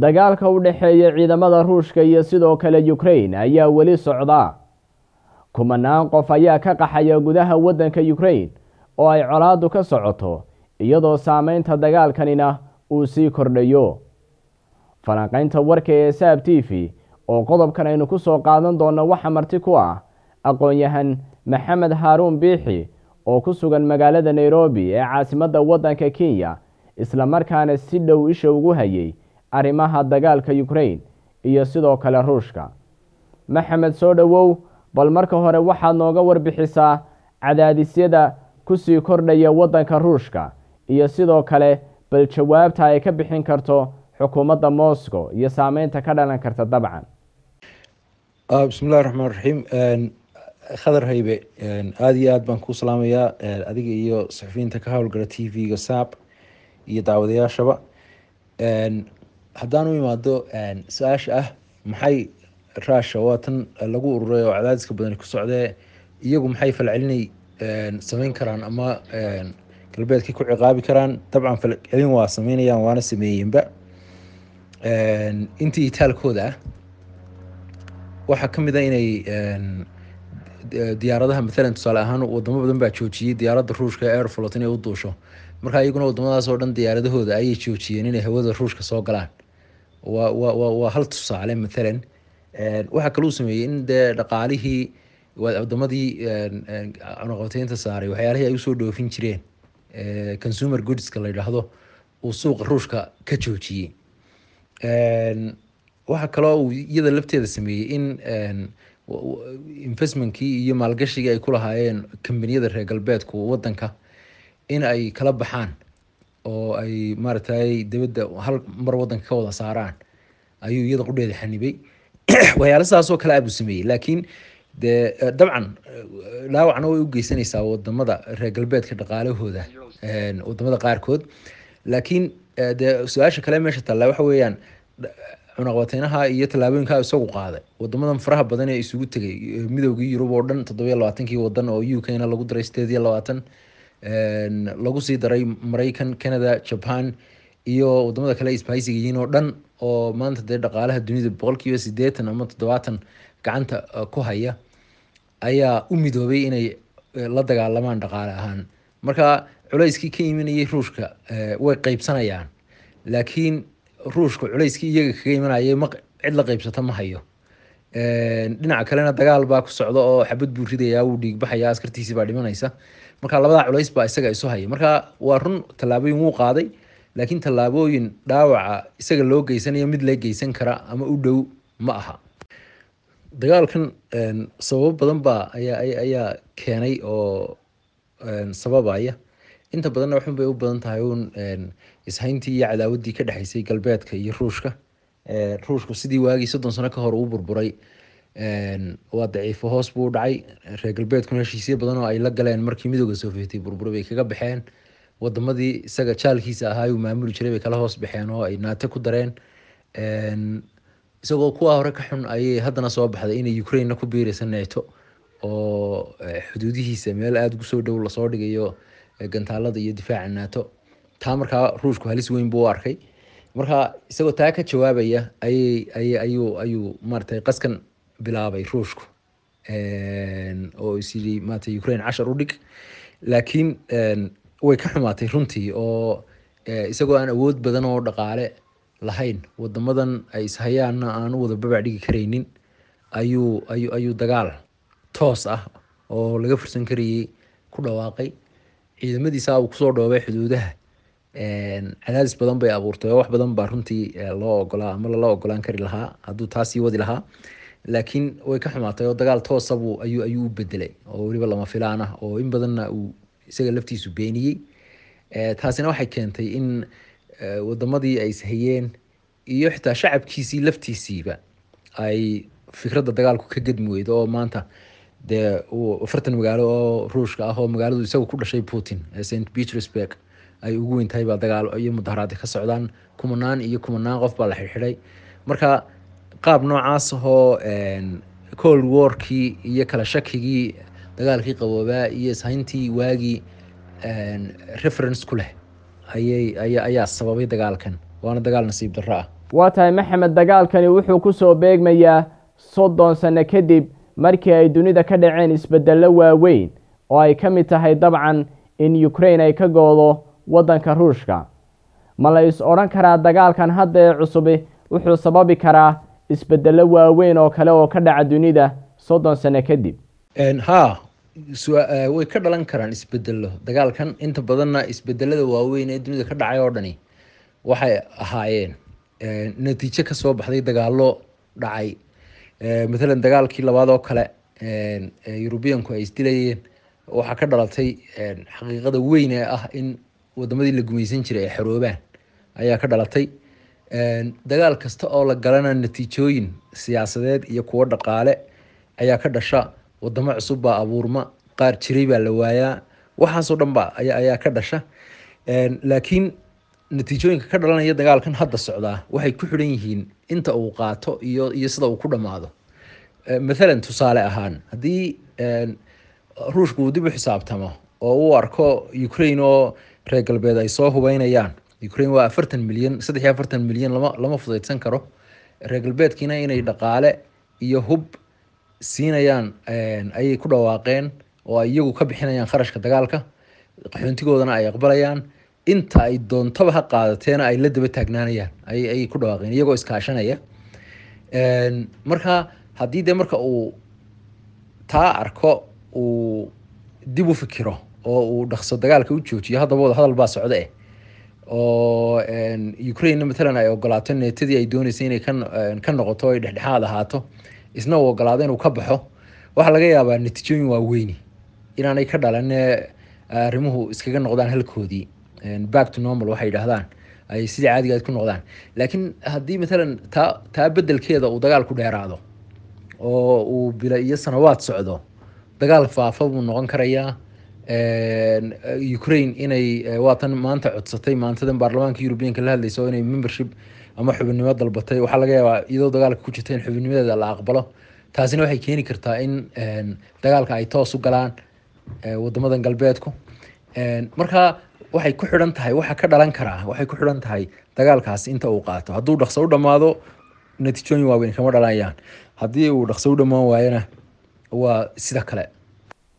dagaalka u dhexeeya ciidamada ruushka iyo sidoo kale ukrain ayaa weli socda kumanaan qof ayaa ka qaxaya gudaha waddanka ukrain oo ay colaaddu ka socoto iyadoo saameynta dagaalkanina uu sii kordhayo falanqaynta warka ee saab t v oo qodobkan aynu ku soo qaadan doonno waxa marti ku ah aqoon-yahan maxamed haaruun biixi oo ku sugan magaalada nairobi ee caasimadda waddanka kenya isla markaana si dhow isha ugu hayay arrimaha dagaalka yukrain iyo sidoo kale ruushka maxamed soo dhowow bal marka hore waxaad nooga warbixisaa cadaadisyada kusii kordhaya waddanka ruushka iyo sidoo kale bal jawaabta ay ka bixin karto xukuumadda moscow iyo saameynta ka dhalan karta dabcan ah, bismillahi raxmaan raxiim khadar haybe aada iyo aada baan kuu salaamayaa adiga iyo saxufiyiinta ka howlgala t v-ga saab iyo daawadayaashaba haddaan u imaado su-aasha ah maxay rasha waa tan lagu ururay oo cadaadiska badan ku socdee iyagu maxay falcelinay samayn karaan ama galbeedkay ku ciqaabi karaan dabcan falcelin waa sameynayaan waana sameeyeenba intii itaalkooda waxaa ka a ah inay diyaaradaha maalan tusaale ahaan wadamo badan baa joojiyey diyaaradda ruushka ee airflot inay u duusho markaa iyaguna wadamadaas oo dhan diyaaradahooda ayay joojiyeen inay hawada ruushka soo galaan waa hal tusaale maalan waxaa kaluu sameeyey in dee dhaqaalihii wadamadii cunaqabateynta saaray waxyaalihii ay usoo dhoofin jireen consumer goodska la yidhaahdo uu suuqa ruushka ka joojiyey waxaa kaloo uu iyada lafteeda sameeyey in investmentkii iyo maalgashigii ay ku lahaayeen kambaniyada reer galbeedku wadanka in ay kala baxaan oo ay maaragtay dabada hal mar wadanka ka wada saaraan ayuu iyada qudheeda xanibay waxyaala sidaasoo kale aada ah sameeyey laakiin dee eh, dabcan dhaawacna eh, way u geysanaysaa wadamada reer galbeedka dhaqaalahooda wadamada qaarkood laakiin eh, dee su-aasha kale meesha tallaa waxa weeyaan cunaqabateynaha iyo tallaabooyinka isagu qaaday wadamadan faraha badan ee isugu tegay midowgii yurub oo dhan toddobiyo labaatankii wadan oo u k lagu diray sideed iyo labaatan lagu sii daray maraykan canada jaban iyo wadamada kale isbahaysiga yihiin oo dhan oo maanta dee dhaqaalaha dunida boqol kiiba sideetan ama toddobaatan gacanta uh, ku haya ayaa u midoobay inay uh, la dagaalamaan dhaqaale ahaan marka culayskii ka imanayay ruushka uh, way qeybsanayaan laakiin ruushka culayskii iyaga kaga imanayay ma cid la qeybsata ma hayo dhinaca kalena dagaal baa ku socda oo xabad buu ridayaa wuu dhiigbaxayaa askartiisii baa dhimanaysa marka labadaa culays baa isaga isu haya marka waa run tallaabooyin wuu qaaday laakiin tallaabooyin dhaawaca isaga loo geysanayo mid la geysan kara ama u dhow ma aha dagaalkan sababo badan baa ayaa ayaa keenay oo sababaya inta badanna waxun u badan tahay uun ishayntii iyo cadaawadii ka dhexaysay galbeedka iyo ruushka ruushku sidii waagii soddon sano ka hor uu burburay waa daciifo hoos buu dhacay reer galbeedkuna heshiisyo badan oo ay la galeen markii midooda sovieti burburay bay kaga baxeen wadamadii isaga jaalkiisa ahaa uu maamuli jiray bay kala hoos baxeen oo ay naato ku dareen isagoo kuwa ah hore ka xun ayay haddana soo baxday inay ukrainena ku biiraysa neeto oo eh, xuduudihiisa meel aada ugusoo dhow lasoo dhigayo eh, gantaalada iyo difaaca naato taa markaa ruushku halis weyn buu arkay marka isagoo taa ka jawaabaya ayuu maarata qaskan bilaabay ruushku oo isyii maarata ukraine cashar u dhig laakiin way ka xumaatay runtii oo eh, isagoo aan awood badan oo dhaqaale lahayn wadamadan ay ishayaanna aan u wada babac dhigi karaynin ayuu ayuu dagaal toos ah oo laga fursan karayay ku dhawaaqay ciidamadiisa uu kusoo dhoobay xuduudaha cadaadis badan bay abuurtay oo wax badan baa runtii eh, loo ogolaa ama lala ogolaan kari lahaa hadduu taa wadi lahaa laakiin way ka xumaatay oo dagaal toosabu ayuu ayuu u bedelay oo weliba lama filaan oo in badanna uu isaga laftiisu beeniyey eh, taasina waxay keentay in eh, wadamadii ay ishayeen iyo xitaa shacabkiisii laftiisiiba ay fikradda dagaalku ka gedmi weydo oo maanta dee afartan magaalo oo ruushka ah oo magaaladu isagu ku dhashay putin st petersburg ay ugu weyntahayba dagaalo iyo mudaharaadi ka socdaan kumanaan iyo kumanaan qof baa la xirxidhay marka qaab noocaas oo cold warkii iyo kala shakigii dagaalkii qaboobaa iyo sayntii waagii reference ku leh ayaa sababay dagaalkan waana dagaal nasiib darro ah waa tahay maxamed dagaalkani wuxuu ku soo beegmayaa soddon sanno kadib markii ay dunida ka dhaceen isbeddello waaweyn oo ay ka mid tahay dabcan in ukrain ay ka goodo waddanka ruushka ma la is odhan karaa dagaalkan hadda ee cusubi wuxuu sababi karaa isbeddello waaweyn oo kale oo ka dhaca dunida soddon sano kadib ha way ka dhalan karaan isbedelo dagaalkan inta badanna isbedelada waaweyn ee dunida ka dhacay oo dhani waxay ahaayeen natiijo kasoo baxday dagaalo dhacay matalan dagaalkii labaad oo kale yurubiyanku ay isdilayeen waxaa ka dhalatay xaqiiqada weyn ee ah in wadamadii la gumaysan jiray ee xaroobaan ayaa ka dhalatay dagaal kasta oo la galana natiijooyin siyaasadeed iyo kuwo dhaqaale ayaa ka dhasha wadamo cusub baa abuurma qaar jiray baa la waayaa waxaasoo dhan ba ayaa ka dhasha laakiin natiijooyinka ka dhalanaya dagaalkan hadda socdaa waxay ku xidhan yihiin inta uu qaato iyo iyo sida uu ku dhammaado mathalan tusaale ahaan haddii ruushku uu dib u xisaabtamo oo uu arko ukraine oo reer galbeed ay soo hubeynayaan ukraine waa afartan milyan saddex iyo afartan milyan lama lama fudaydsan karo reer galbeedkiina inay dhaqaale iyo hub siinayaan ayay ku dhawaaqeen oo ay iyagu ka bixinayaan kharashka dagaalka qaxoontigoodana ay aqbalayaan inta ay doontaba ha qaadateena ay la daba taagnaanayaan ayay ku dhawaaqeen iyagoo iskaashanaya marka haddii dee marka uu taa arko uu dib u fikiro oo uu dhaqso dagaalka u joojiyo haddaba wada hadal baa socda eh oo ukrainena matalan ay ogolaato neetadii ay doonaysa inay ka noqoto ay dhexdhexaad ahaato isna uu ogolaado inuu ka baxo waxaa laga yaabaa natiijooyin waaweyni inaanay ka dhalane arrimuhu iskaga noqdaan halkoodii back to normal waxay yidhaahdaan ay sidii caadigaad ku noqdaan laakiin haddii matalan taa taa bedelkeeda uu dagaalku dheeraado oo uu bila iyo sanawaad socdo dagaal faafa buu noqon karayaa Eh, ukraine inay eh, waatan maanta codsatay maantadan baarlamaanka eurubiyanka la hadleyso inay membership ama xubinimo dalbatay waxaa laga yaabaa iyadoo dagaalka ku jirta in xubinnimadeeda la aqbalo taasina waxay keeni kartaa in dagaalka ay toos u galaan eh, wadamadan galbeedku marka waxay ku xidhan tahay waxa ka dhalan karaa waxay ku xidhan tahay dagaalkaas inta uu qaato hadduu dhaqso u dhammaado natiijooyin waaweyn kama dhalanayaan haddii uu dhaqso u dhammaan waayana waa sida kale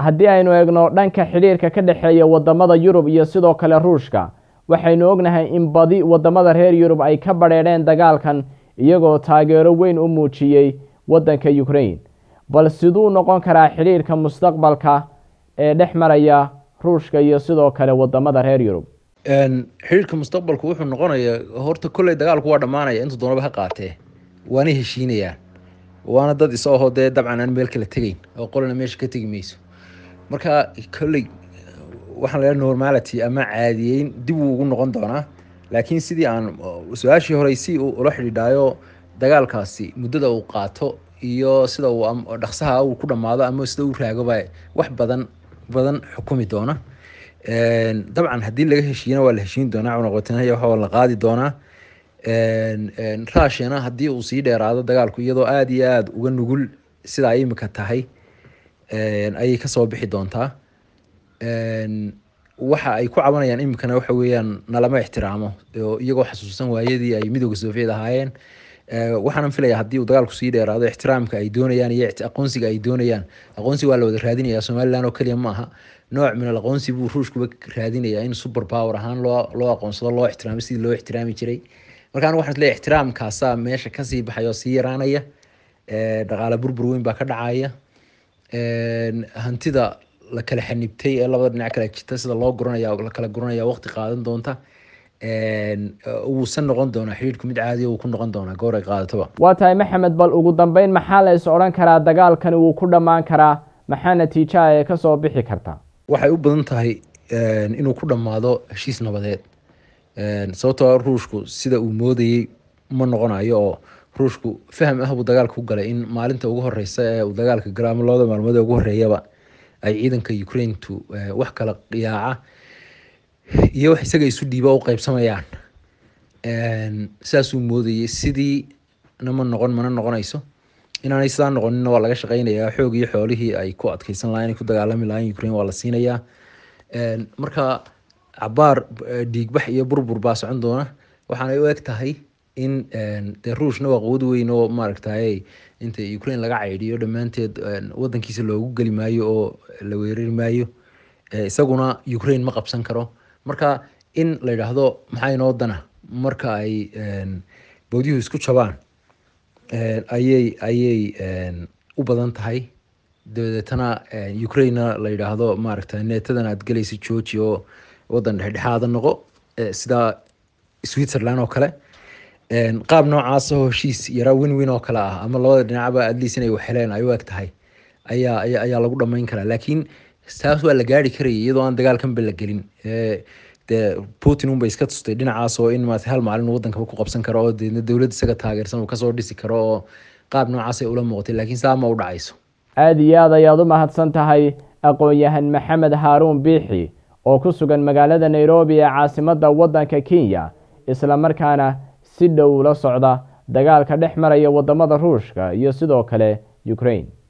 haddii aynu eegno dhanka xidhiirka ka dhexeeya waddamada yurub iyo sidoo kale ruushka waxaynu ognahay in badi waddamada reer yurub ay ka badheedheen dagaalkan iyagoo taageero weyn u muujiyey waddanka ukrein bal siduu noqon karaa xidhiirka mustaqbalka ee dhex maraya ruushka iyo sidoo kale waddamada reer yurub xidhiirka mustaqbalku wuxuu noqonayaa horta kolley dagaalku waa dhammaanaya intuu doonaba ha qaatee waana heshiinayaa waana dad isahoo dee dabcan aan meel kale tegeyn oo qolina meesha ka tegi mayso marka kolley waxaa la normality ama caadiyeyn dib wuu ugu noqon doonaa laakiin sidii aan uh, su-aashii horey si uu ula xidhiidhaayo dagaalkaasi muddada uu qaato iyo sida uu dhaqsaha uu ku dhammaado ama sida uu raagoba wax badan badan xukumi doona dabcan haddii laga heshiiyana waa la heshiin doonaa cunaqatanaya waa la qaadi doonaa ruushina haddii uu sii dheeraado dagaalku iyadoo aada iyo aada uga nugul sidaa imika tahay ayay kasoo bixi doontaa waxa ay ku cabanayaan iminkana waxa weyaan nalama ixtiraamo iyagoo xasuusan waayadii ay midooda soviet ahaayeen waxaana filaya haddii uu dagaalku sii dheeraado ixtiraamka ay doonayaan iyo aqoonsiga ay doonayaan aqoonsi waa la wada raadinaya somalilan oo keliya ma aha nooc min al buu ruushkuba raadinaya in super power ahaan loo loo aqoonsado loo ixtiraamo sidii loo ixtiraami jiray markaan waxaan isleeyahay ixtiraamkaasaa meesha kasii baxay sii yaraanaya dhaqaale burbur weyn baa ka dhacaya hantida la kala xanibtay ee labada dhinac kale jirta sida loo guranaya lakala guranaya waqti qaadan doonta wuusan noqon doonaa xidhiidhku mid caadiya uu ku noqon doonaa gooray qaadataba waa tahay maxamed bal ugu dambeyn maxaa la is odhan karaa dagaalkani wuu ku dhammaan karaa maxaa natiijaha ee ka soo bixi karta waxay u badan tahay inuu ku dhammaado heshiis nabadeed sababtoo ah ruushku sida uu moodayey ma noqonayo oo ruushku faham ah buu dagaalka u galay in maalinta ugu horeysa ee uu dagaalka galo ama labada maalmood ee ugu horeeyaba ay ciidanka ukraintu eh, wax kala qiyaaca iyo wax isaga isu dhiiba u qeybsamayaan ehm, saasuu moodayay sidiina ma noqon mana noqonayso inaanay sidaa noqonina waa laga shaqeynayaa xoogii xoolihii ay ku adkeysan lahayn ay ku dagaalami lahayn ukraine waa la siinayaa ehm, marka cabaar eh, dhiigbax iyo burbur baa socon doona waxaanay u eg tahay in eh, de ruushna waa qawad weyn oo maaragtay eh, inta ukraine laga ceydiyo dhammaanteed eh, wadankiisa loogu geli maayo oo la weerari maayo isaguna ukraine ma qabsan karo marka in la yidhaahdo maxaa inoo dana marka ay bowdyuhu isku jabaan ayay ayay u badan tahay dabadeetana ukrainena la yidhaahdo maaragta neetadan aad galaysa georgia oo wadan dhexdhexaada noqo sida switzerland oo kale qaab noocaasoo heshiis yaraa winwin oo kale ah ama labada dhinacba adliis inay waxheleen ay u eg tahay ayaa lagu dhamayn karaa laakiin taas waa la gaari karaya iyadoo aan dagaalkan la gelin putin unbay iska tustay dhinacaas oo in maat hal maalin wadankaba ku qabsan karo oo deedna isaga taageersan uu kasoo dhisi karo oo qaab noocaas ula muuqtay laakiin saa ma u dhacayso aada iyo aad ayaad u mahadsan tahay aqoon-yahan maxamed haaruun biixi oo ku sugan magaalada nairobi ee caasimadda waddanka kenya isla markaana si dhow la socda dagaalka dhex maraya waddamada ruushka iyo sidoo kale ukraine